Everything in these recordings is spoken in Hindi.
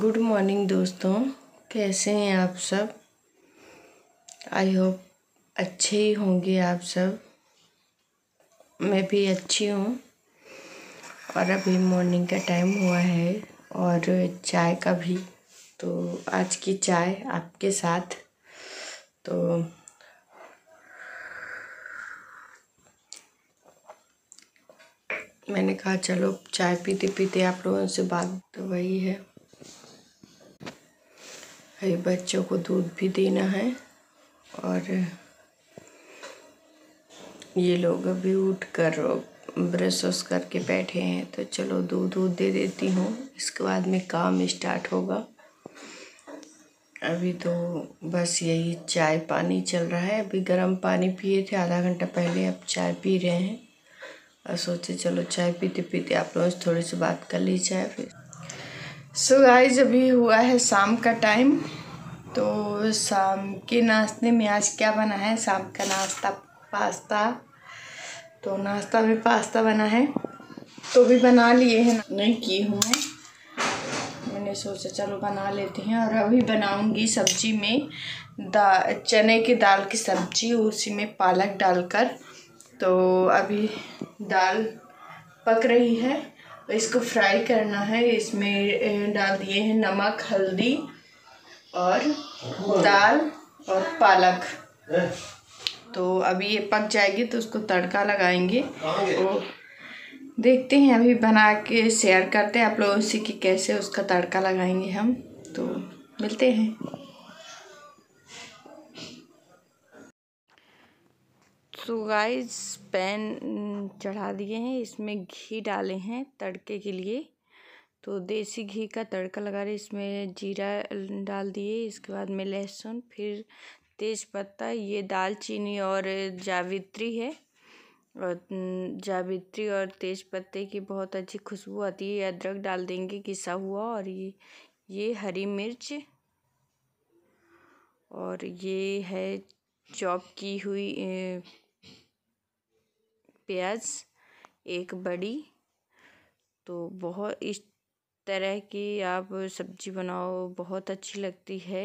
गुड मॉर्निंग दोस्तों कैसे हैं आप सब आई होप अच्छे ही होंगे आप सब मैं भी अच्छी हूँ और अभी मॉर्निंग का टाइम हुआ है और चाय का भी तो आज की चाय आपके साथ तो मैंने कहा चलो चाय पीते पीते आप लोगों से बात तो वही है अभी बच्चों को दूध भी देना है और ये लोग अभी उठ कर ब्रश वश करके बैठे हैं तो चलो दूध दूध दे देती हूँ इसके बाद में काम स्टार्ट होगा अभी तो बस यही चाय पानी चल रहा है अभी गर्म पानी पिए थे आधा घंटा पहले अब चाय पी रहे हैं और सोचे चलो चाय पीते पीते आप लोग थोड़ी सी बात कर ली चाय फिर सो so गाइज अभी हुआ है शाम का टाइम तो शाम के नाश्ते में आज क्या बना है शाम का नाश्ता पास्ता तो नाश्ता में पास्ता बना है तो भी बना लिए हैं नहीं किए हूँ मैं मैंने सोचा चलो बना लेते हैं और अभी बनाऊंगी सब्जी में दा चने की दाल की सब्जी उसी में पालक डालकर तो अभी दाल पक रही है इसको फ्राई करना है इसमें डाल दिए हैं नमक हल्दी और दाल और पालक तो अभी ये पक जाएगी तो उसको तड़का लगाएंगे तो देखते हैं अभी बना के शेयर करते हैं आप लोगों से कि कैसे उसका तड़का लगाएंगे हम तो मिलते हैं सो गाइस पैन चढ़ा दिए हैं इसमें घी डाले हैं तड़के के लिए तो देसी घी का तड़का लगा रहे इसमें जीरा डाल दिए इसके बाद में लहसुन फिर तेज पत्ता ये दालचीनी और जावित्री है और जावित्री और तेज पत्ते की बहुत अच्छी खुशबू आती है अदरक डाल देंगे घिसा हुआ और ये ये हरी मिर्च और ये है चॉप की हुई प्याज एक बड़ी तो बहुत इस तरह की आप सब्ज़ी बनाओ बहुत अच्छी लगती है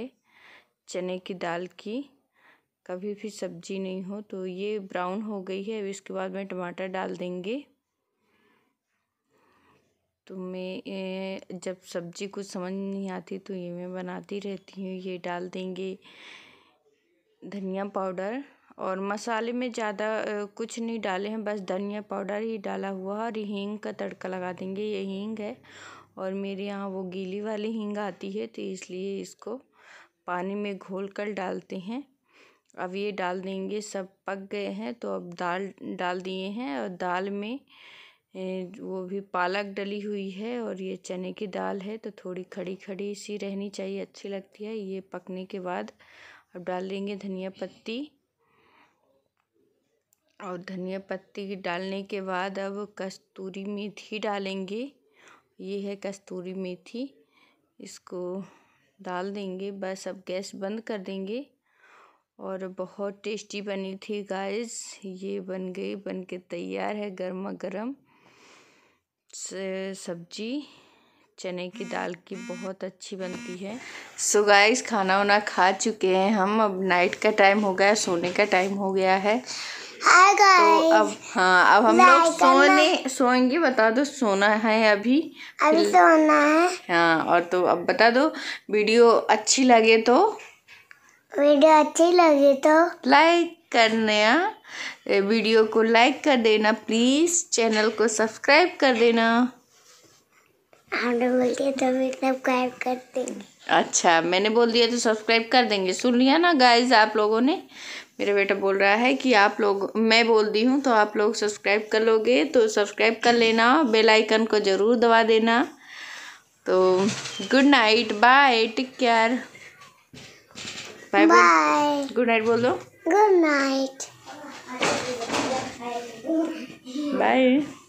चने की दाल की कभी भी सब्ज़ी नहीं हो तो ये ब्राउन हो गई है इसके बाद में टमाटर डाल देंगे तो मैं जब सब्ज़ी कुछ समझ नहीं आती तो ये मैं बनाती रहती हूँ ये डाल देंगे धनिया पाउडर और मसाले में ज़्यादा कुछ नहीं डाले हैं बस धनिया पाउडर ही डाला हुआ है और हींग का तड़का लगा देंगे ये हींग है और मेरे यहाँ वो गीली वाली हींग आती है तो इसलिए इसको पानी में घोल कर डालते हैं अब ये डाल देंगे सब पक गए हैं तो अब दाल डाल दिए हैं और दाल में वो भी पालक डली हुई है और ये चने की दाल है तो थोड़ी खड़ी खड़ी सी रहनी चाहिए अच्छी लगती है ये पकने के बाद अब डाल देंगे धनिया पत्ती और धनिया पत्ती डालने के बाद अब कस्तूरी मेथी डालेंगे ये है कस्तूरी मेथी इसको डाल देंगे बस अब गैस बंद कर देंगे और बहुत टेस्टी बनी थी गाइस ये बन गई बन के तैयार है गर्मा गर्म सब्जी चने की दाल की बहुत अच्छी बनती है सो so गाइस खाना वाना खा चुके हैं हम अब नाइट का टाइम हो गया सोने का टाइम हो गया है तो अब हाँ अब हम लोग सोने सोएंगे बता दो सोना है अभी अभी सोना है हाँ और तो अब बता दो वीडियो अच्छी लगे तो वीडियो अच्छी लगे तो लाइक करना हाँ। वीडियो को लाइक कर देना प्लीज़ चैनल को सब्सक्राइब कर देना हम लोग बोलते हैं तभी तो सब्सक्राइब कर देंगे अच्छा मैंने बोल दिया तो सब्सक्राइब कर देंगे सुन लिया ना गाइज आप लोगों ने मेरा बेटा बोल रहा है कि आप लोग मैं बोल दी हूँ तो आप लोग सब्सक्राइब कर लोगे तो सब्सक्राइब कर लेना बेल आइकन को ज़रूर दबा देना तो good night bye take care bye bye good night बोल दो गुड नाइट बाय